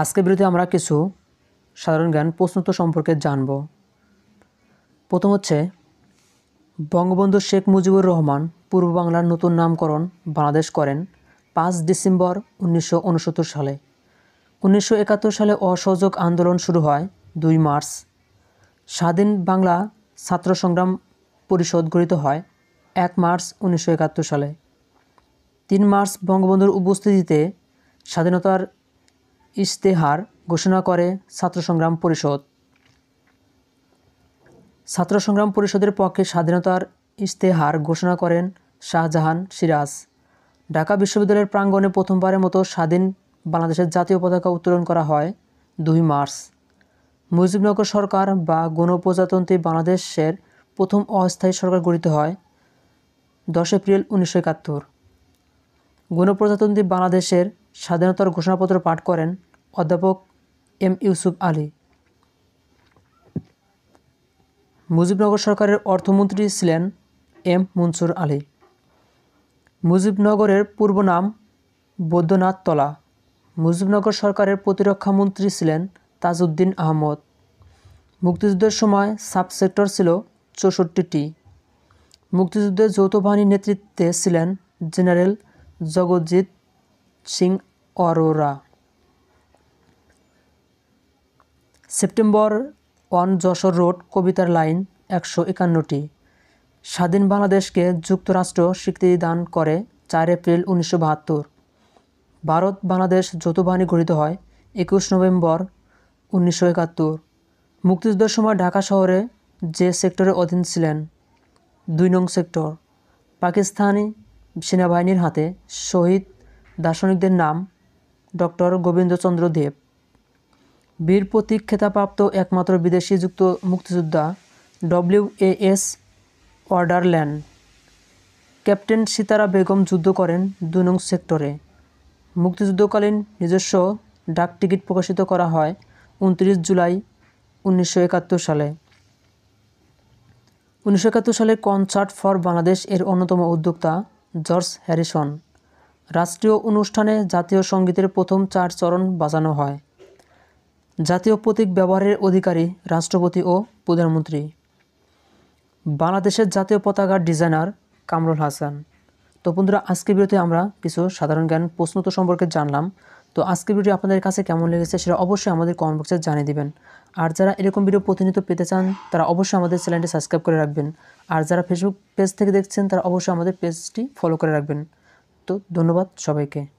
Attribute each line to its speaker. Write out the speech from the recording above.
Speaker 1: আজকের বিরতি আমরা কিছু সাধারণ জ্ঞান প্রশ্নোত্তর সম্পর্কে জানব প্রথম হচ্ছে বঙ্গবন্ধু শেখ মুজিবুর রহমান পূর্ব বাংলার নতুন নামকরণ বাংলাদেশ করেন পাঁচ ডিসেম্বর উনিশশো সালে উনিশশো সালে অসহযোগ আন্দোলন শুরু হয় দুই মার্চ স্বাধীন বাংলা ছাত্র সংগ্রাম পরিষদ গঠিত হয় এক মার্চ উনিশশো সালে তিন মার্চ বঙ্গবন্ধুর উপস্থিতিতে স্বাধীনতার ইশতেহার ঘোষণা করে ছাত্র সংগ্রাম পরিষদ ছাত্র সংগ্রাম পরিষদের পক্ষে স্বাধীনতার ইশতেহার ঘোষণা করেন শাহজাহান সিরাজ ঢাকা বিশ্ববিদ্যালয়ের প্রাঙ্গণে প্রথমবারের মতো স্বাধীন বাংলাদেশের জাতীয় পতাকা উত্তোলন করা হয় দুই মার্চ মুজিবনগর সরকার বা গণপ্রজাতন্ত্রী বাংলাদেশের প্রথম অস্থায়ী সরকার গঠিত হয় দশ এপ্রিল উনিশশো একাত্তর গণপ্রজাতন্ত্রী বাংলাদেশের স্বাধীনতার ঘোষণাপত্র পাঠ করেন অধ্যাপক এম ইউসুফ আলী মুজিবনগর সরকারের অর্থমন্ত্রী ছিলেন এম মনসুর আলী মুজিবনগরের পূর্ব নাম বৈদ্যনাথ তলা মুজিবনগর সরকারের প্রতিরক্ষা মন্ত্রী ছিলেন তাজউদ্দিন আহমদ মুক্তিযুদ্ধের সময় সাব সেক্টর ছিল চৌষট্টিটি মুক্তিযুদ্ধে যৌথ বাহিনীর নেতৃত্বে ছিলেন general Jagjit Singh Aurora September one Jessore road কবিতার লাইন একশো একান্নটি স্বাধীন বাংলাদেশকে যুক্তরাষ্ট্র স্বীকৃতি দান করে চার এপ্রিল উনিশশো বাহাত্তর ভারত বাংলাদেশ যৌথবাহিনী গঠিত হয় একুশ নভেম্বর উনিশশো একাত্তর মুক্তিযুদ্ধের সময় ঢাকা শহরে যে সেক্টরের অধীন ছিলেন দুই নং সেক্টর পাকিস্তানি সেনাবাহিনীর হাতে শহীদ দার্শনিকদের নাম ডক্টর গোবিন্দচন্দ্র দেব বীর প্রতীক খেতাপ্রাপ্ত একমাত্র বিদেশি যুক্ত মুক্তিযোদ্ধা W A S Ouderland captain Sitara Begum যুদ্ধ করেন দু নং সেক্টরে মুক্তিযুদ্ধকালীন নিজস্ব ডাক টিকিট প্রকাশিত করা হয় উনত্রিশ জুলাই উনিশশো একাত্তর সালে উনিশশো একাত্তর সালে কনসার্ট ফর বাংলাদেশ এর অন্যতম উদ্যোক্তা জর্জ হ্যারিসন রাষ্ট্রীয় অনুষ্ঠানে জাতীয় সঙ্গীতের প্রথম চার চরণ বাজানো হয় জাতীয় প্রতীক ব্যবহারের অধিকারী রাষ্ট্রপতি ও প্রধানমন্ত্রী বাংলাদেশের জাতীয় পতাকার ডিজাইনার কামরুল হাসান তো বন্ধুরা আজকের বিরতি আমরা কিছু সাধারণ জ্ঞান প্রশ্ন তো সম্পর্কে জানলাম তো আজকের ভিডিও আপনাদের কাছে কেমন লেগেছে সেটা অবশ্যই আমাদের কমেন্ট বক্সে জানিয়ে দিবেন আর যারা এরকম ভিডিও প্রতিনিয়ত পেতে চান তারা অবশ্যই আমাদের চ্যানেলটি সাবস্ক্রাইব করে রাখবেন আর যারা ফেসবুক পেজ থেকে দেখছেন তারা অবশ্যই আমাদের পেজটি ফলো করে রাখবেন তো ধন্যবাদ সবাইকে